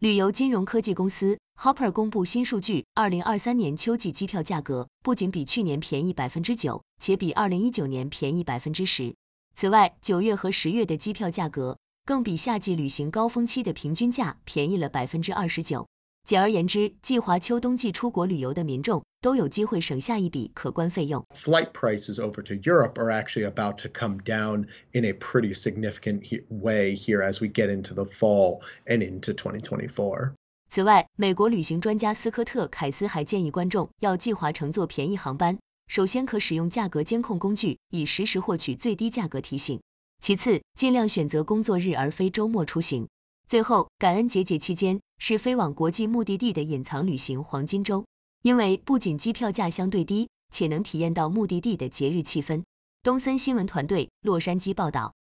旅游金融科技公司 Hopper 公布新数据：二零二三年秋季机票价格不仅比去年便宜百分之九，且比二零一九年便宜百分之十。此外，九月和十月的机票价格更比夏季旅行高峰期的平均价便宜了百分之二十九。简而言之，计划秋冬季出国旅游的民众。都有机会省下一笔可观费用。Flight prices over to Europe are actually about to come down in a pretty significant way here as we get into the fall and into 2024。此外，美国旅行专家斯科特·凯斯还建议观众要计划乘坐便宜航班。首先，可使用价格监控工具以实时获取最低价格提醒。其次，尽量选择工作日而非周末出行。最后，感恩节节期间是飞往国际目的地的隐藏旅行黄金周。因为不仅机票价相对低，且能体验到目的地的节日气氛。东森新闻团队洛杉矶报道。